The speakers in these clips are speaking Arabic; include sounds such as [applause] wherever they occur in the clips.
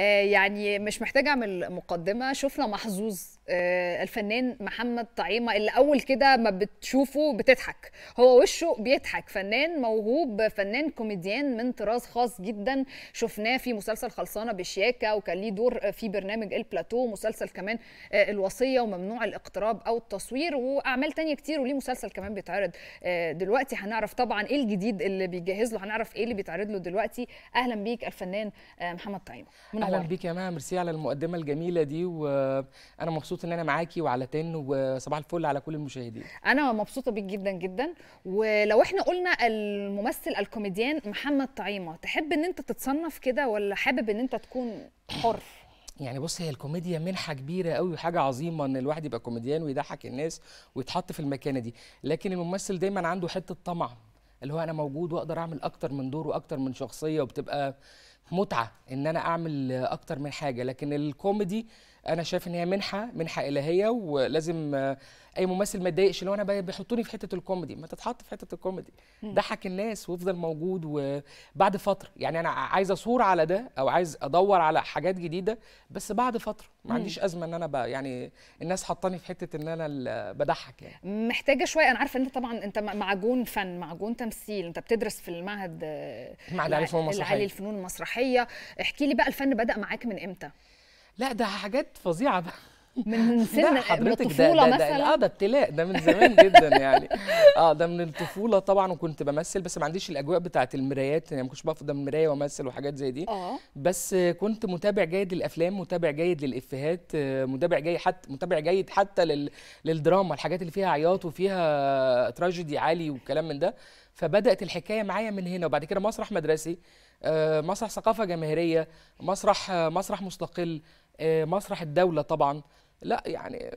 آه، يعني مش محتاجه اعمل مقدمه شفنا محظوظ آه، الفنان محمد طعيمه اللي اول كده ما بتشوفه بتضحك هو وشه بيضحك فنان موهوب فنان كوميديان من طراز خاص جدا شفناه في مسلسل خلصانه بشياكه وكان ليه دور في برنامج البلاتو مسلسل كمان آه، الوصيه وممنوع الاقتراب او التصوير واعمال تانية كتير وليه مسلسل كمان بيتعرض آه، دلوقتي هنعرف طبعا ايه الجديد اللي بيجهز له هنعرف ايه اللي بيتعرض له دلوقتي اهلا بيك الفنان محمد طعيمه اهلا بيك يا مها ميرسي على المقدمه الجميله دي وانا مبسوط مبسوط ان انا معاكي وعلى تن وصباح الفل على كل المشاهدين انا مبسوطه بيك جدا جدا ولو احنا قلنا الممثل الكوميديان محمد طعيمه تحب ان انت تتصنف كده ولا حابب ان انت تكون حر يعني بص هي الكوميديا منحه كبيره قوي وحاجه عظيمه ان الواحد يبقى كوميديان ويضحك الناس ويتحط في المكانه دي لكن الممثل دايما عنده حته طمع اللي هو انا موجود واقدر اعمل اكتر من دور واكتر من شخصيه وبتبقى متعه ان انا اعمل اكتر من حاجه لكن الكوميدي انا شايف ان هي منحه منحه الهيه ولازم اي ممثل ما اتضايقش اللي هو انا بيحطوني في حته الكوميدي ما تتحط في حته الكوميدي ضحك الناس وافضل موجود وبعد فتره يعني انا عايز اصور على ده او عايز ادور على حاجات جديده بس بعد فتره ما عنديش ازمه ان انا بقى يعني الناس حطاني في حته ان انا بضحك يعني محتاجه شويه انا عارفه انت طبعا انت معجون فن معجون تمثيل انت بتدرس في المعهد معهد العالي الفنون المسرحيه العالي الفنون المسرحيه احكي لي بقى الفن بدا معاك من امتى لا ده حاجات فظيعه بقى من سن من [laughs] يعني الطفوله ده ده مثلا اه ده ابتلاء ده من زمان جدا يعني اه ده من الطفوله طبعا وكنت بمثل بس ما عنديش الاجواء بتاعه المرايات يعني ما كنتش بقف قدام المرايه وامثل وحاجات زي دي اه بس كنت متابع جيد للافلام متابع جيد للافيهات متابع جيد حتى متابع جيد حتى لل... للدراما الحاجات اللي فيها عياط وفيها تراجيدي عالي والكلام من ده فبدات الحكايه معايا من هنا وبعد كده مسرح مدرسي آه، مسرح ثقافه جماهيريه مسرح مسرح مستقل آه، مسرح الدوله طبعا لا يعني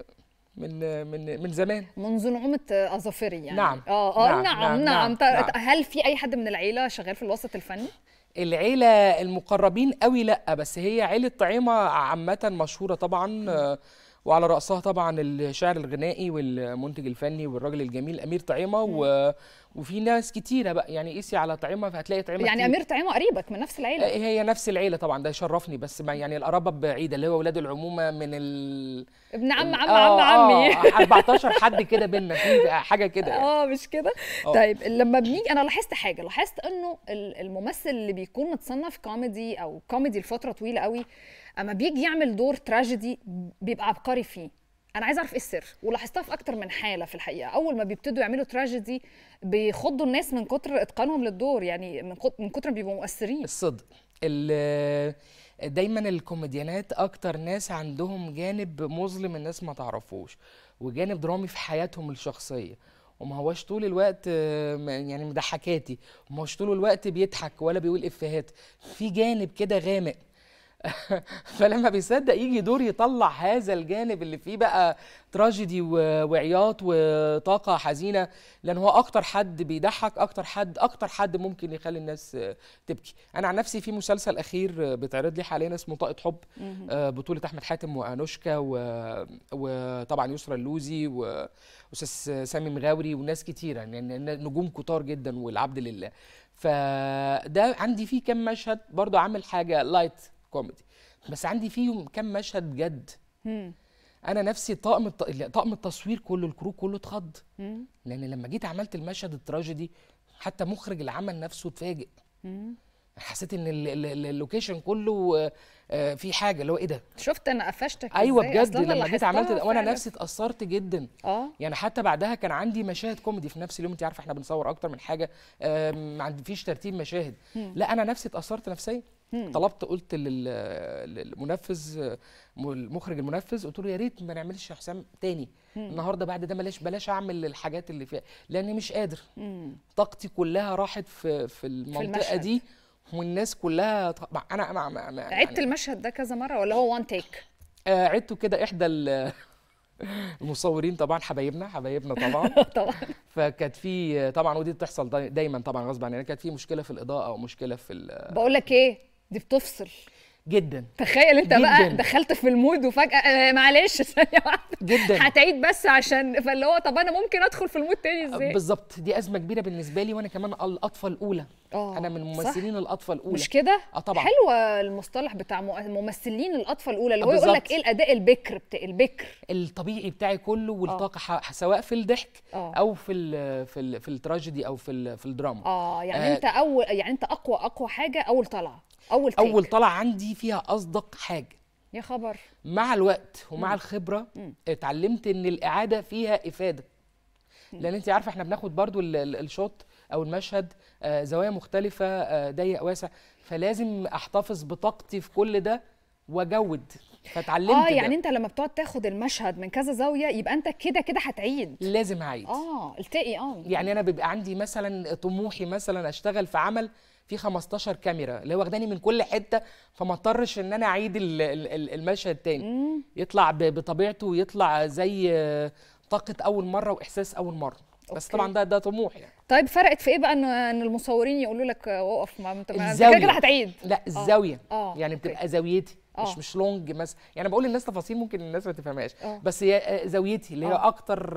من من من زمان منذ نعومه اظافري يعني نعم اه, آه، نعم نعم, نعم, نعم. نعم،, نعم, هل في اي حد من العيله شغال في الوسط الفني العيله المقربين قوي لا بس هي عيله طعيمه عامه مشهوره طبعا آه، وعلى راسها طبعا الشاعر الغنائي والمنتج الفني والراجل الجميل امير طعيمه و وفي ناس كتيره بقى يعني قيسي على طعيمه فهتلاقي طعيمه يعني امير طعيمه قريبك من نفس العيله آه، هي نفس العيله طبعا ده يشرفني بس ما يعني القرابه بعيده اللي هو ولاد العمومه من ال ابن عم عم آه، عم عمي آه 14 آه، حد كده بينا في حاجه كده يعني. اه مش كده طيب لما بنيجي انا لاحظت حاجه لاحظت انه الممثل اللي بيكون متصنف كوميدي او كوميدي لفتره طويله قوي اما بيجي يعمل دور تراجيدي بيبقى عبقري فيه انا عايز اعرف ايه السر ولاحظتها في اكتر من حاله في الحقيقه اول ما بيبتدوا يعملوا تراجيدي بيخضوا الناس من كتر اتقانهم للدور يعني من من كتر ما بيبقوا مؤثرين الصدق دايما الكوميديانات اكتر ناس عندهم جانب مظلم الناس ما تعرفوش وجانب درامي في حياتهم الشخصيه وما هوش طول الوقت يعني مضحكاتي وما هوش طول الوقت بيضحك ولا بيقول افيهات في جانب كده غامق [laughs] فلما بيصدق يجي دور يطلع هذا الجانب اللي فيه بقى تراجيدي وعياط وطاقة حزينة لأن هو أكتر حد بيضحك أكتر حد أكتر حد ممكن يخلي الناس تبكي أنا عن نفسي في مسلسل أخير بيتعرض لي حاليا اسمه طاقة حب آه، بطولة أحمد حاتم وأنوشكا وطبعا يسرا اللوزي وأستاذ سامي مغاوري وناس كتيرة يعني نجوم كتار جدا والعبد لله فده عندي فيه كم مشهد برضو عامل حاجة لايت كوميدي بس عندي فيهم كام مشهد جد انا نفسي طقم طقم التصوير كله الكرو كله اتخض لان لما جيت عملت المشهد التراجيدي حتى مخرج العمل نفسه اتفاجئ حسيت ان اللوكيشن كله آه، في حاجه اللي هو ايه ده شفت انا قفشتك ايوه بجد لما جيت عملت وانا نفسي اتاثرت جدا اه يعني حتى بعدها كان عندي مشاهد كوميدي في نفس اليوم انت عارفه احنا بنصور اكتر من حاجه ما فيش ترتيب مشاهد لا انا نفسي اتاثرت نفسيا طلبت قلت للمنفذ المخرج المنفذ قلت له يا ريت ما نعملش حسام تاني مم. النهارده بعد ده بلاش بلاش اعمل الحاجات اللي فيها لاني مش قادر مم. طاقتي كلها راحت في في المنطقه في دي والناس كلها طق... انا انا, ما يعني... عدت المشهد ده كذا مره ولا هو وان تيك آه عدته كده احدى [laughs] المصورين طبعا حبايبنا حبايبنا طبعا [laughs] طبعا فكانت في طبعا ودي بتحصل دايما طبعا غصب عننا كانت في مشكله في الاضاءه ومشكله في بقول لك ايه دي بتفصل جدا تخيل انت جداً. بقى دخلت في المود وفجاه آه، آه، معلش [laughs] ثانيه واحده جدا هتعيد بس عشان فاللي هو طب انا ممكن ادخل في المود تاني ازاي بالظبط دي ازمه كبيره بالنسبه لي وانا كمان الاطفى الاولى أوه. انا من ممثلين الاطفى الاولى مش كده اه طبعا حلوه المصطلح بتاع ممثلين الاطفى الاولى اللي هو يقول لك ايه الاداء البكر بتاع البكر الطبيعي بتاعي كله والطاقه آه. سواء في الضحك او في الـ في, الـ في التراجيدي او في في الدراما اه يعني آه. انت اول يعني انت اقوى اقوى حاجه اول طلعه اول تيك. اول طلع عندي فيها اصدق حاجه يا خبر مع الوقت ومع مم. الخبره مم. اتعلمت ان الاعاده فيها افاده لان انت عارفه احنا بناخد برضو الشوت او المشهد آه، زوايا مختلفه آه، ضيق واسع فلازم احتفظ بطاقتي في كل ده واجود فتعلمت اه يعني ده. انت لما بتقعد تاخد المشهد من كذا زاويه يبقى انت كده كده هتعيد لازم اعيد اه التقي اه يعني انا بيبقى عندي مثلا طموحي مثلا اشتغل في عمل في 15 كاميرا اللي هو واخداني من كل حته فما اضطرش ان انا اعيد المشهد تاني يطلع بطبيعته ويطلع زي طاقه اول مره واحساس اول مره بس طبعا ده ده طموح يعني طيب فرقت في ايه بقى ان المصورين يقولوا لك اقف ما انت كده كده هتعيد لا آه. الزاويه آه. يعني أوكي. بتبقى زاويتي أوه. مش آه. مش لونج مثلا يعني بقول للناس تفاصيل ممكن الناس ما تفهمهاش آه. بس هي زاويتي اللي هي اكتر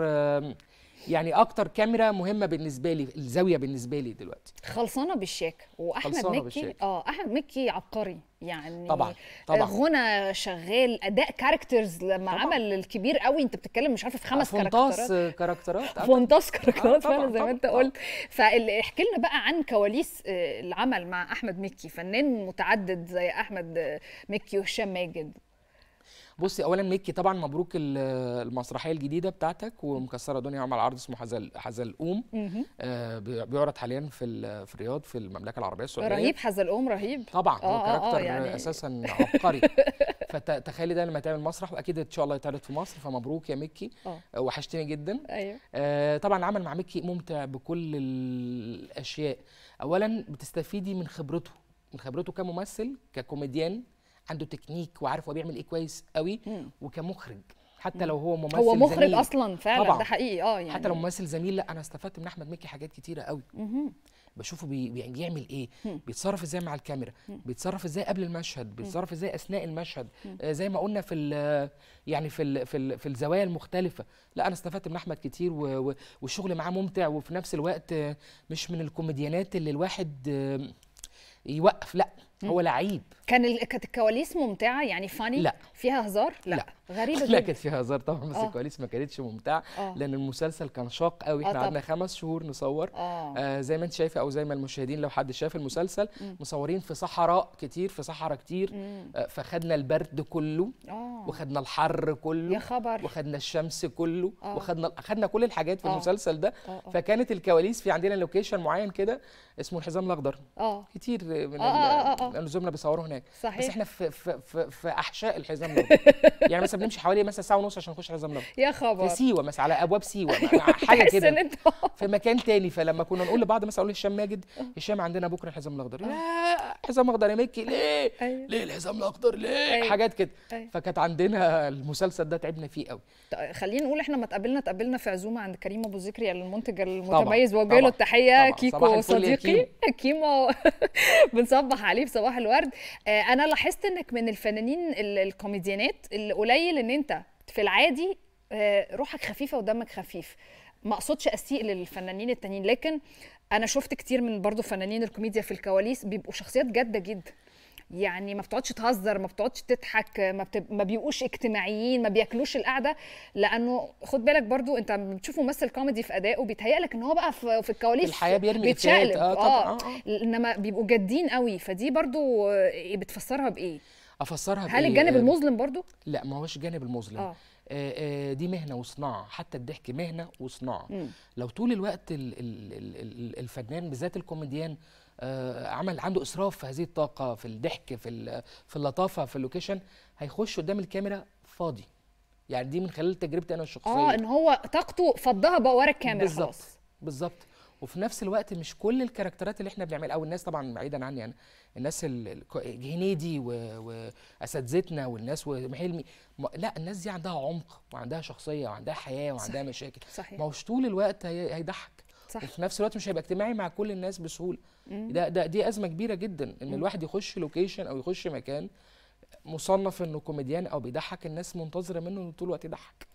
يعني اكتر كاميرا مهمه بالنسبه لي الزاويه بالنسبه لي دلوقتي خلصانه بالشيك واحمد مكي اه احمد مكي عبقري يعني طبعا طبعا غنى شغال اداء كاركترز لما طبعا. عمل الكبير قوي انت بتتكلم مش عارفه في خمس كاركترات فونتاس آه، كاركترات فونتاس كاركترات فعلا زي ما انت قلت فاحكي لنا بقى عن كواليس آه، العمل مع احمد مكي فنان متعدد زي احمد مكي وهشام ماجد بصي اولا ميكي طبعا مبروك المسرحيه الجديده بتاعتك ومكسره دنيا عمل عرض اسمه حزل حزلقوم آه بيعرض حاليا في في الرياض في المملكه العربيه السعوديه رهيب حزلقوم رهيب طبعا آه هو آه، آه، كاركتر آه يعني... اساسا [laughs] عبقري فتخيلي ده لما تعمل مسرح واكيد ان شاء الله يتعرض في مصر فمبروك يا ميكي آه. وحشتني جدا ايوه آه طبعا العمل مع ميكي ممتع بكل الاشياء اولا بتستفيدي من خبرته من خبرته كممثل ككوميديان عنده تكنيك وعارف هو بيعمل ايه كويس قوي وكمخرج حتى لو هو ممثل هو مخرج زميل. اصلا فعلا طبعًا. ده حقيقي اه يعني حتى لو ممثل زميل لا انا استفدت من احمد مكي حاجات كتيره قوي مم. بشوفه بي بيعمل ايه مم. بيتصرف ازاي مع الكاميرا مم. بيتصرف ازاي قبل المشهد بيتصرف ازاي اثناء المشهد آه زي ما قلنا في يعني في الـ في, الـ في الزوايا المختلفه لا انا استفدت من احمد كتير والشغل معاه ممتع وفي نفس الوقت مش من الكوميديانات اللي الواحد آه، يوقف لا هو لعيب كان الكواليس ممتعه يعني فاني لا فيها هزار لا, لا. غريبه جدا كانت فيها هزار طبعا بس آه. الكواليس ما كانتش ممتعه آه. لان المسلسل كان شاق قوي احنا آه، قعدنا خمس شهور نصور آه. آه زي ما انت شايفه او زي ما المشاهدين لو حد شاف المسلسل مم. مصورين في صحراء كتير في صحراء كتير آه فخدنا البرد كله آه. وخدنا الحر كله يا خبر وخدنا الشمس كله آه. وخدنا خدنا كل الحاجات في آه. المسلسل ده آه. آه. فكانت الكواليس في عندنا لوكيشن معين كده اسمه الحزام الاخضر آه. كتير من آه. آه. آه. الزملاء بيصوروا هناك صحيح. بس احنا في في في, في احشاء الحزام الاخضر [laughs] يعني مثلا بنمشي حوالي مثلا ساعه ونص عشان نخش عظام زملق يا خبر في سيوه مثلا على ابواب سيوه [laughs] حاجه كده في مكان تاني فلما كنا نقول لبعض مثلا اقول هشام ماجد هشام عندنا بكره الحزام الاخضر لا الحزام آه. الاخضر يا مكي ليه أيوه. ليه الحزام الاخضر ليه أيوه. حاجات كده أيوه. فكانت عندنا المسلسل ده تعبنا فيه قوي طيب، خلينا نقول احنا ما اتقابلنا اتقابلنا في عزومه عند كريم ابو ذكري المنتج المتميز وجه له التحيه كيكو صديقي كيمو [laughs] [laughs] بنصبح عليه في صباح الورد آه، انا لاحظت انك من الفنانين الكوميديانات اللي متخيل ان انت في العادي آه، روحك خفيفه ودمك خفيف ما اقصدش اسيء للفنانين التانيين لكن انا شفت كتير من برضو فنانين الكوميديا في الكواليس بيبقوا شخصيات جاده جدا يعني ما بتقعدش تهزر ما بتقعدش تضحك ما, بتب... ما بيبقوش اجتماعيين ما بياكلوش القعده لانه خد بالك برضو انت بتشوف ممثل كوميدي في ادائه بيتهيأ لك ان هو بقى في, في الكواليس الحياه بيرمي بيتشقلب اه, آه. انما بيبقوا جادين قوي فدي برضو آه، بتفسرها بايه افسرها هل الجانب المظلم برضو لا ما هوش الجانب المظلم آه. آه،, آه. دي مهنه وصناعه حتى الضحك مهنه وصناعه م. لو طول الوقت الفنان بالذات الكوميديان آه، عمل عنده اسراف في هذه الطاقه في الضحك في في اللطافه في اللوكيشن هيخش قدام الكاميرا فاضي يعني دي من خلال تجربتي انا الشخصيه اه ان هو طاقته فضها بقى ورا الكاميرا بالظبط بالظبط وفي نفس الوقت مش كل الكاركترات اللي احنا بنعملها او الناس طبعا بعيدا عني انا يعني، الناس هنيدي واساتذتنا والناس وحلمي لا الناس دي عندها عمق وعندها شخصيه وعندها حياه وعندها صحيح. مشاكل صحيح. ما هوش طول الوقت هيضحك صح. وفي نفس الوقت مش هيبقى اجتماعي مع كل الناس بسهوله ده ده دي ازمه كبيره جدا ان مم. الواحد يخش لوكيشن او يخش مكان مصنف انه كوميديان او بيضحك الناس منتظره منه انه طول الوقت يضحك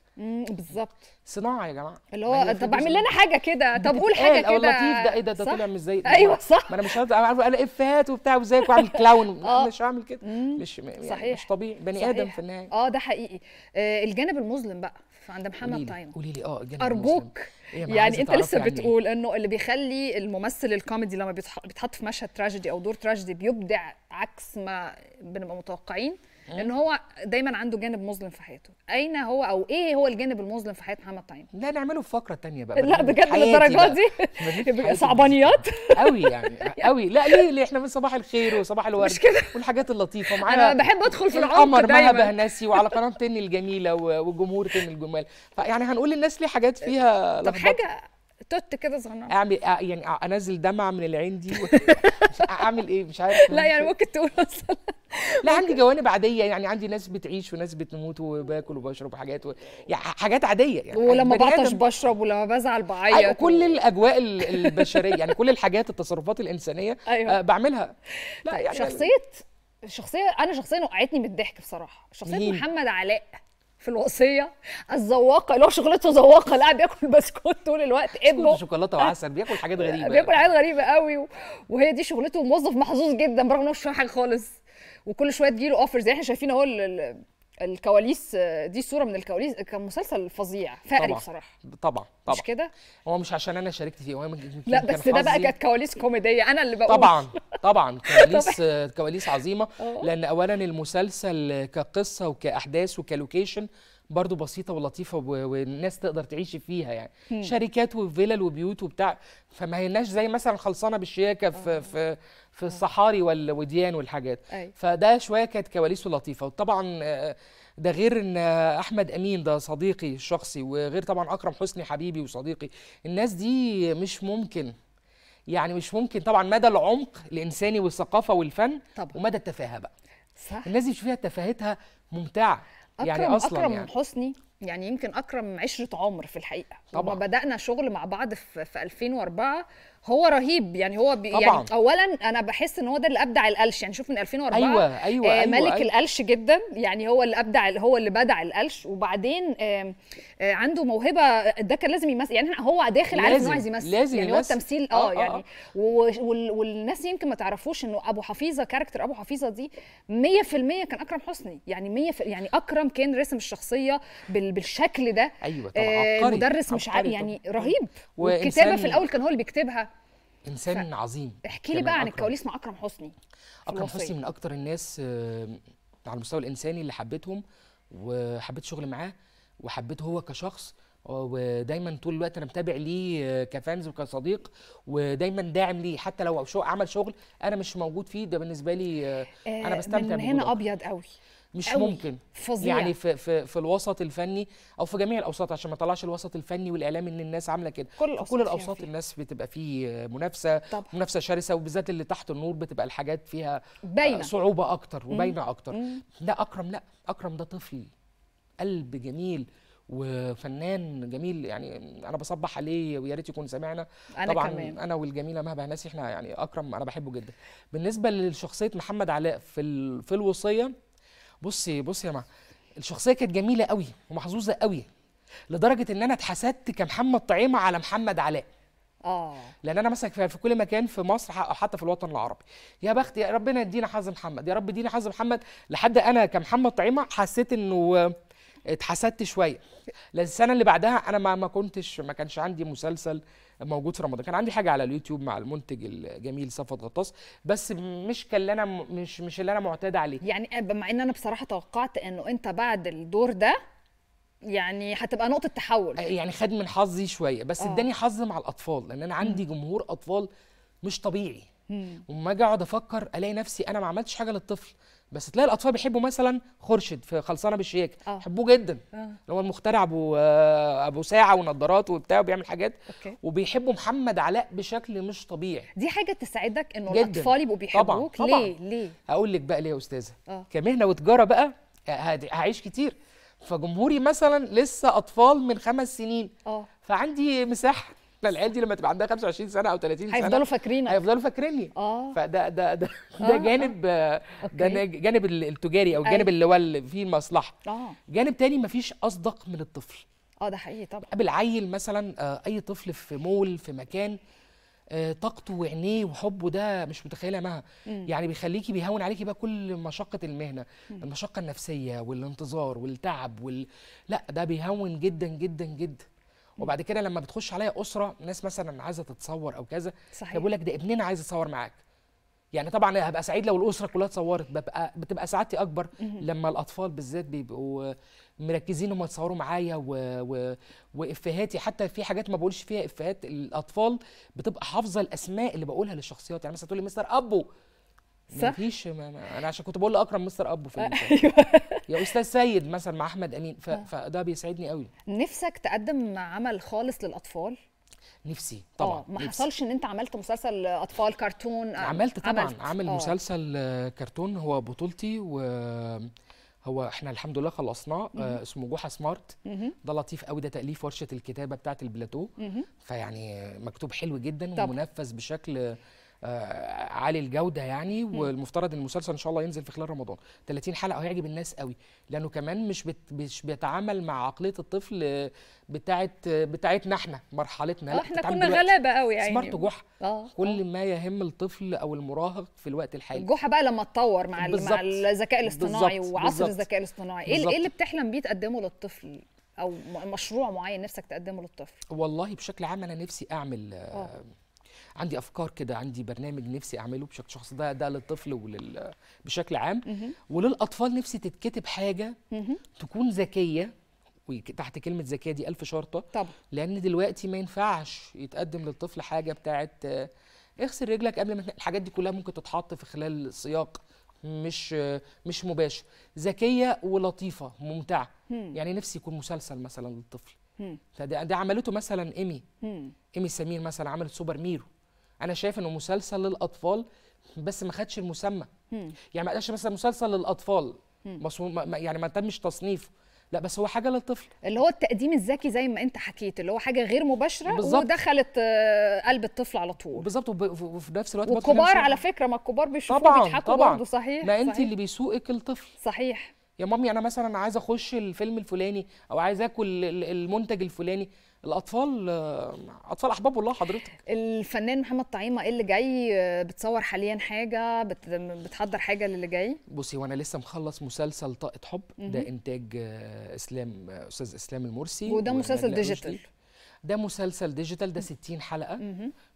بالظبط صناعه يا جماعه اللي هو طب اعمل لنا حاجه كده طب قول إيه، حاجه كده اللطيف ده ايه ده ده طلع مش زي [laughs] ايوه صح ما انا مش عارف انا افيهات وبتاع وزيك واعمل [laughs] كلاون آه. مش هعمل كده مش يعني صحيح. مش طبيعي بني ادم في النهايه اه ده حقيقي آه، الجانب المظلم بقى عند محمد تايم قولي لي اه الجانب ارجوك إيه يعني انت لسه يعني إيه؟ بتقول انه اللي بيخلي الممثل الكوميدي لما بيتحط في مشهد تراجيدي او دور تراجيدي بيبدع عكس ما بنبقى متوقعين لان هو دايما عنده جانب مظلم في حياته اين هو او ايه هو الجانب المظلم في حياه محمد طعيم لا نعمله في فقره تانية بقى لا بجد للدرجه دي صعبانيات قوي يعني قوي لا ليه ليه احنا من صباح الخير وصباح الورد مش كده والحاجات اللطيفه معانا انا بحب ادخل في القمر مها بهنسي وعلى قناه تن الجميله وجمهور تن الجمال فيعني هنقول للناس ليه حاجات فيها طب حاجه توت كده صغننه اعمل يعني انزل دمعه من العين دي و... [laughs] اعمل ايه مش عارف لا يعني ممكن تقول اصلا لا عندي جوانب عاديه يعني عندي ناس بتعيش وناس بتموت وباكل وبشرب حاجات و... يعني حاجات عاديه يعني ولما بعطش بشرب ولما بزعل بعيط أيوة كل الاجواء البشريه يعني كل الحاجات التصرفات الانسانيه [laughs] أيوة. آه، بعملها لا طيب، يعني شخصيه شخصيه انا شخصيا وقعتني من الضحك بصراحه شخصيه محمد علاء في الوصيه الزواقه اللي هو شغلته زواقه لا بياكل بسكوت طول الوقت ابنه شوكولاته وعسل بياكل حاجات غريبه بياكل حاجات غريبه قوي وهي دي شغلته موظف محظوظ جدا برغم انه مش حاجه خالص وكل شويه تجيله اوفرز يعني احنا شايفين اهو الكواليس دي صوره من الكواليس كان مسلسل فظيع فقري بصراحه طبعا طبعا مش كده هو مش عشان انا شاركت فيه هو لا بس ده بقى كانت كواليس كوميديه انا اللي بقول طبعا طبعا [laughs] كواليس كواليس عظيمه اه. لان اولا المسلسل كقصه وكاحداث وكلوكيشن برضو بسيطه ولطيفه والناس تقدر تعيش فيها يعني شركات وفلل وبيوت وبتاع فما هيناش زي مثلا خلصانه بالشياكه في اه. في في آه. الصحاري والوديان والحاجات أي. فده شويه كانت كواليسه لطيفه وطبعا آه، ده غير ان احمد امين ده صديقي الشخصي وغير طبعا اكرم حسني حبيبي وصديقي الناس دي مش ممكن يعني مش ممكن طبعا مدى العمق الانساني والثقافه والفن طبعا. ومدى التفاهه بقى صح الناس دي فيها تفاهتها ممتعه يعني أكرم يعني اصلا اكرم يعني. حسني يعني يمكن اكرم عشره عمر في الحقيقه طبعا بدانا شغل مع بعض في 2004 هو رهيب يعني هو بي يعني طبعًا. يعني اولا انا بحس ان هو ده اللي ابدع القلش يعني شوف من 2004 ايوه ايوه, آه أيوة ملك أيوة. القلش جدا يعني هو اللي ابدع هو اللي بدع القلش وبعدين آه آه عنده موهبه ده كان لازم يمثل يعني هو داخل عارف انه عايز يمثل لازم يعني يمثل. هو التمثيل آه،, اه, آه يعني آه. والناس يمكن ما تعرفوش انه ابو حفيظه كاركتر ابو حفيظه دي 100% كان اكرم حسني يعني 100% يعني اكرم كان رسم الشخصيه بالشكل ده ايوه طبعا آه مدرس مش عارف يعني رهيب والكتابه في الاول كان هو اللي بيكتبها انسان ف... عظيم احكي لي بقى عن الكواليس مع اكرم حسني اكرم حسني من اكتر الناس آه، على المستوى الانساني اللي حبيتهم وحبيت شغل معاه وحبيته هو كشخص آه، ودايما طول الوقت انا متابع ليه آه، كفانز وكصديق ودايما داعم ليه حتى لو شو عمل شغل انا مش موجود فيه ده بالنسبه لي انا بستمتع من هنا ابيض قوي مش أوي. ممكن فظيع يعني في, في في الوسط الفني او في جميع الاوساط عشان ما طلعش الوسط الفني والاعلامي ان الناس عامله كده كل الاوساط, كل الأوساط الناس بتبقى فيه منافسه طبعا. منافسه شرسه وبالذات اللي تحت النور بتبقى الحاجات فيها باينه صعوبه اكتر وباينه اكتر لا اكرم لا اكرم ده طفل قلب جميل وفنان جميل يعني انا بصبح عليه ويا ريت يكون سامعنا أنا طبعا كمان. انا والجميله مهبه هناسي احنا يعني اكرم انا بحبه جدا بالنسبه لشخصيه محمد علاء في في الوصيه بصي بصي يا مع الشخصيه كانت جميله قوي ومحظوظه قوي لدرجه ان انا اتحسدت كمحمد طعيمه على محمد علاء اه لان انا مثلا في كل مكان في مصر او حتى في الوطن العربي يا بخت يا ربنا يدينا حظ محمد يا رب يدينا حظ محمد لحد انا كمحمد طعيمه حسيت انه اتحسدت شويه لان السنه اللي بعدها انا ما ما كنتش ما كانش عندي مسلسل موجود في رمضان كان عندي حاجه على اليوتيوب مع المنتج الجميل صفوت غطاس بس مش كان اللي انا مش مش اللي انا معتاد عليه يعني مع ان انا بصراحه توقعت انه انت بعد الدور ده يعني هتبقى نقطه تحول يعني خد من حظي شويه بس آه. اداني حظ مع الاطفال لان انا عندي جمهور اطفال مش طبيعي وما اجي اقعد افكر الاقي نفسي انا ما عملتش حاجه للطفل بس تلاقي الاطفال بيحبوا مثلا خورشيد في خلصانه بالشياكه بيحبوه جدا آه. اللي هو المخترع ابو آه، ابو ساعه ونضارات وبتاع وبيعمل حاجات أوكي. وبيحبوا محمد علاء بشكل مش طبيعي دي حاجه تساعدك انه الاطفال يبقوا بيحبوك طبعًا. طبعًا. ليه ليه هقول لك بقى ليه يا استاذه آه. كمهنه وتجاره بقى هعيش كتير فجمهوري مثلا لسه اطفال من خمس سنين أوه. فعندي مساحه احنا العيال دي لما تبقى عندها 25 سنه او 30 سنه هيفضلوا فاكرينك هيفضلوا فاكريني اه فده ده ده ده جانب آه. ده جانب [laughs] التجاري او الجانب أيوه. اللي هو فيه المصلحه اه جانب تاني مفيش اصدق من الطفل اه ده حقيقي طبعا قبل عيل مثلا آه، اي طفل في مول في مكان آه، طاقته وعينيه وحبه ده مش متخيله مها يعني بيخليكي بيهون عليكي بقى كل مشقه المهنه مم. المشقه النفسيه والانتظار والتعب وال لا ده بيهون جدا جدا جدا وبعد كده لما بتخش عليا اسره ناس مثلا عايزه تتصور او كذا صحيح لك ده ابننا عايز يتصور معاك يعني طبعا هبقى سعيد لو الاسره كلها اتصورت ببقى بتبقى سعادتي اكبر لما الاطفال بالذات بيبقوا مركزين هم يتصوروا معايا و... و... وافهاتي حتى في حاجات ما بقولش فيها افهات الاطفال بتبقى حافظه الاسماء اللي بقولها للشخصيات يعني مثلا تقول لي مستر ابو صح مفيش ما ما انا عشان كنت بقول لاكرم مستر اب في أيوه. يا استاذ سيد مثلا مع احمد امين ف... آه. فده بيسعدني قوي نفسك تقدم عمل خالص للاطفال نفسي طبعا آه، ما نفسي. حصلش ان انت عملت مسلسل اطفال كرتون آه، عملت طبعا عملت. عامل مسلسل كرتون هو بطولتي و هو احنا الحمد لله خلصناه آه اسمه جوحه سمارت ده لطيف قوي ده تاليف ورشه الكتابه بتاعه البلاتو فيعني مكتوب حلو جدا طب. ومنفذ بشكل آه، عالي الجوده يعني والمفترض ان المسلسل ان شاء الله ينزل في خلال رمضان 30 حلقه وهيعجب الناس قوي لانه كمان مش بت مش بيتعامل مع عقليه الطفل بتاعه بتاعتنا احنا مرحلتنا لا آه، احنا كنا غلابه قوي يعني سمارت جحا آه، كل ما يهم الطفل او المراهق في الوقت الحالي جحا بقى لما اتطور مع بالزبط. مع الذكاء الاصطناعي وعصر الذكاء الاصطناعي ايه, إيه اللي بتحلم بيه تقدمه للطفل او مشروع معين نفسك تقدمه للطفل والله بشكل عام انا نفسي اعمل آه. عندي افكار كده عندي برنامج نفسي اعمله بشكل شخصي ده ده للطفل ولل بشكل عام وللاطفال نفسي تتكتب حاجه تكون ذكيه وتحت كلمه ذكيه دي الف شرطه طبعا لان دلوقتي ما ينفعش يتقدم للطفل حاجه بتاعت اغسل رجلك قبل ما الحاجات دي كلها ممكن تتحط في خلال سياق مش مش مباشر ذكيه ولطيفه ممتعه يعني نفسي يكون مسلسل مثلا للطفل فده ده عملته مثلا ايمي ايمي سمير مثلا عملت سوبر ميرو انا شايف انه مسلسل للاطفال بس ما خدش المسمى يعني ما قالش مثلا مسلسل للاطفال يعني ما تمش تصنيفه لا بس هو حاجه للطفل اللي هو التقديم الذكي زي ما انت حكيت اللي هو حاجه غير مباشره بالزبط. ودخلت آه، قلب الطفل على طول بالظبط وفي نفس الوقت والكبار على فكره ما الكبار بيشوفوا بيضحكوا برضه صحيح ما انت اللي بيسوقك الطفل صحيح يا مامي انا مثلا عايز اخش الفيلم الفلاني او عايز اكل المنتج الفلاني الاطفال آه، اطفال احباب الله حضرتك الفنان محمد طعيمه ايه اللي جاي آه، بتصور حاليا حاجه بتحضر حاجه للي جاي بصي وانا لسه مخلص مسلسل طاقه حب ده انتاج آه، اسلام استاذ اسلام المرسي وده مسلسل ديجيتال ده مسلسل ديجيتال ده 60 حلقه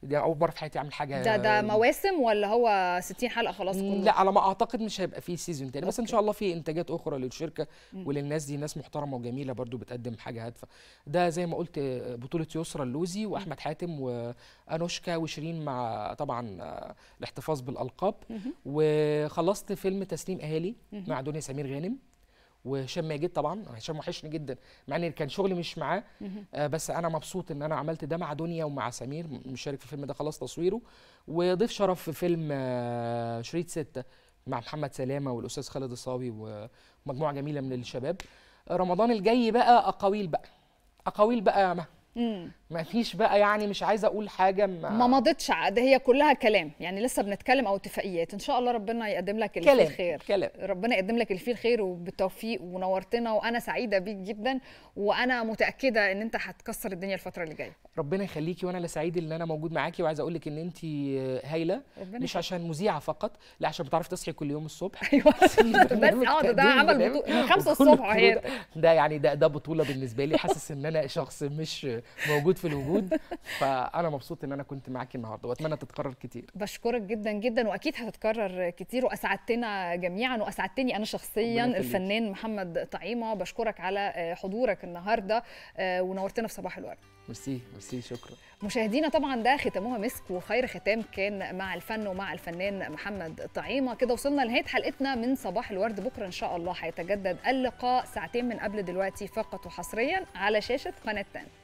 دي اول مره في حياتي اعمل حاجه ده ده يعني. مواسم ولا هو 60 حلقه خلاص كله لا على ما اعتقد مش هيبقى فيه سيزون تاني بس ان شاء الله في انتاجات اخرى للشركه وللناس دي ناس محترمه وجميله برضو بتقدم حاجه هادفه ده زي ما قلت بطوله يسرا اللوزي واحمد حاتم وانوشكا وشيرين مع طبعا الاحتفاظ بالالقاب وخلصت فيلم تسليم اهالي مع دنيا سمير غانم وهشام ماجد طبعا هشام وحشني جدا مع ان كان شغلي مش معاه آه بس انا مبسوط ان انا عملت ده مع دنيا ومع سمير مشارك في الفيلم ده خلاص تصويره وضيف شرف في فيلم آه شريط ستة مع محمد سلامه والاستاذ خالد الصاوي ومجموعه جميله من الشباب آه، رمضان الجاي بقى اقاويل بقى اقاويل بقى مهما ما فيش بقى يعني مش عايزه اقول حاجه ما ما مضتش ده هي كلها كلام يعني لسه بنتكلم او اتفاقيات ان شاء الله ربنا يقدم لك اللي فيه الخير كلام ربنا يقدم لك اللي فيه الخير وبالتوفيق ونورتنا وانا سعيده بيك جدا وانا متاكده ان انت هتكسر الدنيا الفتره اللي جايه ربنا يخليكي وانا اللي سعيد ان انا موجود معاكي وعايزه اقول لك ان انت هايله مش عشان مذيعه فقط لا عشان بتعرفي تصحي كل يوم الصبح [laughs] ايوه بس اه ده, ده عمل بطوله من 5 الصبح ده يعني ده ده بطوله بالنسبه لي حاسس ان انا شخص مش موجود في الوجود فانا مبسوط ان انا كنت معاكي النهارده واتمنى تتكرر كتير بشكرك جدا جدا واكيد هتتكرر كتير واسعدتنا جميعا واسعدتني انا شخصيا الفنان محمد طعيمه بشكرك على آه، حضورك النهارده آه، ونورتنا في صباح الورد ميرسي ميرسي شكرا مشاهدينا طبعا ده ختامها مسك وخير ختام كان مع الفن ومع الفنان محمد طعيمه كده وصلنا لنهايه حلقتنا من صباح الورد بكره ان شاء الله هيتجدد اللقاء ساعتين من قبل دلوقتي فقط وحصريا على شاشه قناه تاني